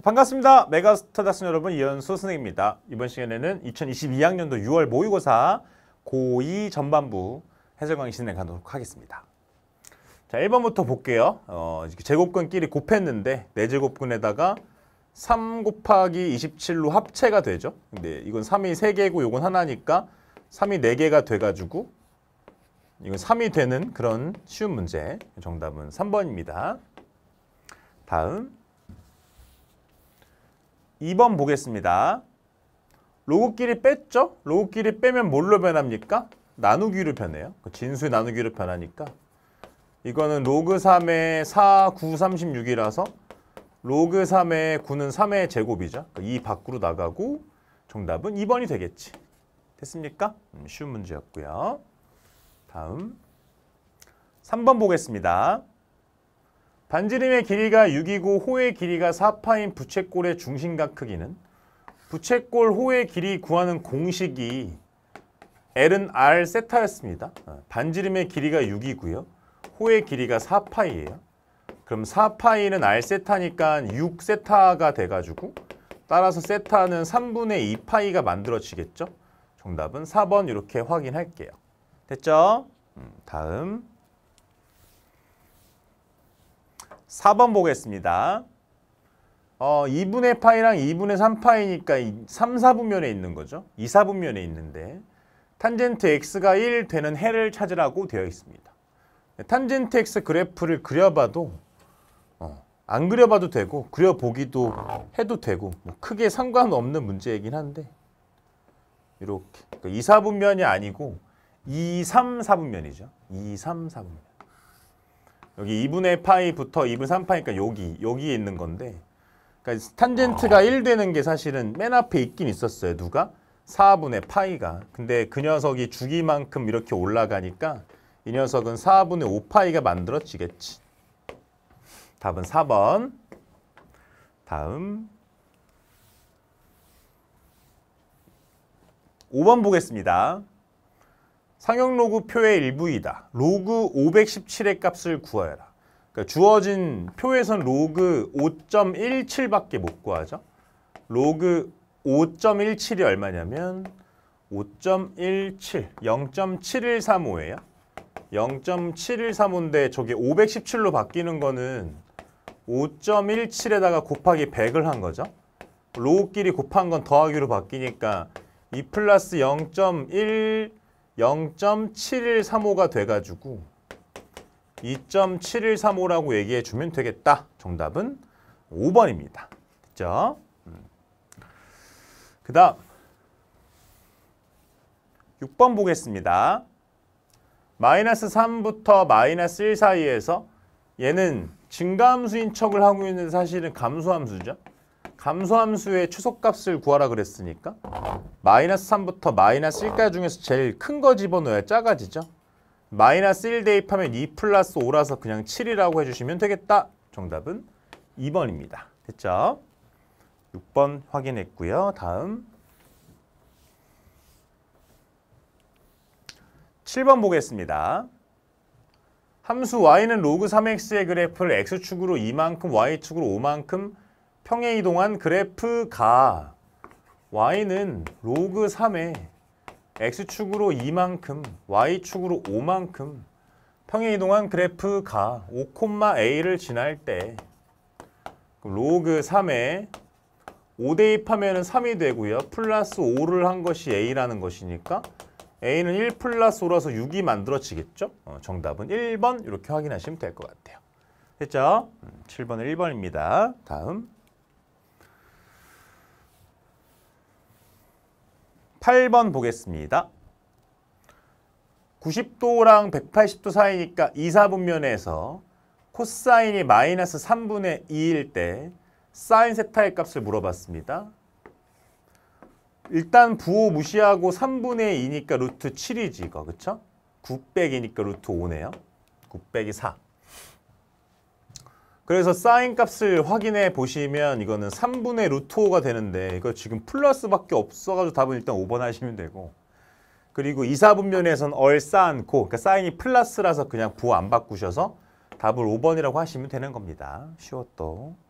반갑습니다. 메가스터 다스 여러분 이현수 선생입니다. 님 이번 시간에는 2022학년도 6월 모의고사 고2 전반부 해설 강의 진행하도록 하겠습니다. 자, 1번부터 볼게요. 어, 제곱근끼리 곱했는데 내제곱근에다가 3 곱하기 27로 합체가 되죠. 근데 이건 3이 3개고 이건 하나니까 3이 4개가 돼가지고 이건 3이 되는 그런 쉬운 문제. 정답은 3번입니다. 다음 2번 보겠습니다. 로그끼리 뺐죠? 로그끼리 빼면 뭘로 변합니까? 나누기로 변해요. 그 진수 나누기로 변하니까. 이거는 로그 3의 4, 9, 36이라서 로그 3의 9는 3의 제곱이죠. 그러니까 이 밖으로 나가고 정답은 2번이 되겠지. 됐습니까? 음, 쉬운 문제였고요. 다음 3번 보겠습니다. 반지름의 길이가 6이고 호의 길이가 4파인 부채꼴의 중심각 크기는 부채꼴 호의 길이 구하는 공식이 L은 R 세타였습니다. 어, 반지름의 길이가 6이고요. 호의 길이가 4파이예요. 그럼 4파이는 R 세타니까 6 세타가 돼가지고 따라서 세타는 3분의 2파이가 만들어지겠죠? 정답은 4번 이렇게 확인할게요. 됐죠? 음, 다음 4번 보겠습니다. 어, 2분의 파이랑 2분의 3파이니까 3, 4분면에 있는 거죠. 2, 4분면에 있는데 탄젠트 x가 1 되는 해를 찾으라고 되어 있습니다. 네, 탄젠트 x 그래프를 그려봐도 어, 안 그려봐도 되고 그려보기도 해도 되고 뭐 크게 상관없는 문제이긴 한데 이렇게 그러니까 2, 4분면이 아니고 2, 3, 4분면이죠. 2, 3, 4분면. 여기 2분의 파이부터 2분 3파이니까 여기, 여기에 있는 건데 그러니까 탄젠트가 아. 1 되는 게 사실은 맨 앞에 있긴 있었어요. 누가? 4분의 파이가. 근데 그 녀석이 주기만큼 이렇게 올라가니까 이 녀석은 4분의 5파이가 만들어지겠지. 답은 4번. 다음. 5번 보겠습니다. 상형 로그 표의 일부이다. 로그 517의 값을 구하여라. 그러니까 주어진 표에선 로그 5.17밖에 못 구하죠. 로그 5.17이 얼마냐면 5.17, 0.7135예요. 0.7135인데 저게 517로 바뀌는 거는 5.17에다가 곱하기 100을 한 거죠. 로우끼리 곱한 건 더하기로 바뀌니까 2 플러스 0.1 0.7135가 돼가지고 2.7135라고 얘기해 주면 되겠다. 정답은 5번입니다. 됐죠? 음. 그 다음 6번 보겠습니다. 마이너스 3부터 마이너스 1 사이에서 얘는 증감수인 척을 하고 있는 사실은 감수함수죠 감소함수의 추속값을 구하라 그랬으니까 마이너스 3부터 마이너스 1까지 중에서 제일 큰 거 집어넣어야 작아지죠. 마이너스 1 대입하면 2 플러스 5라서 그냥 7이라고 해주시면 되겠다. 정답은 2번입니다. 됐죠? 6번 확인했고요. 다음 7번 보겠습니다. 함수 y는 로그 3x의 그래프를 x축으로 2만큼, y축으로 5만큼 평행 이동한 그래프가 y는 로그 3에 x축으로 2만큼, y축으로 5만큼 평행 이동한 그래프가 5,a를 지날 때 로그 3에 5대 입하면 3이 되고요. 플러스 5를 한 것이 a라는 것이니까 a는 1 플러스 5라서 6이 만들어지겠죠? 어, 정답은 1번 이렇게 확인하시면 될 것 같아요. 됐죠? 7번은 음, 1번입니다. 다음. 8번 보겠습니다. 90도랑 180도 사이니까 2, 4분면에서 코사인이 마이너스 3분의 2일 때 사인 세타의 값을 물어봤습니다. 일단 부호 무시하고 3분의 2니까 루트 7이지 이거 그쵸? 9 0이니까 0 루트 5네요. 9 0 0이 4. 그래서 사인 값을 확인해 보시면 이거는 3분의 루트 5가 되는데 이거 지금 플러스밖에 없어가지고 답은 일단 5번 하시면 되고 그리고 이사분면에선 얼싸안고 그러니까 사인이 플러스라서 그냥 부 안 바꾸셔서 답을 5번이라고 하시면 되는 겁니다. 쉬웠도.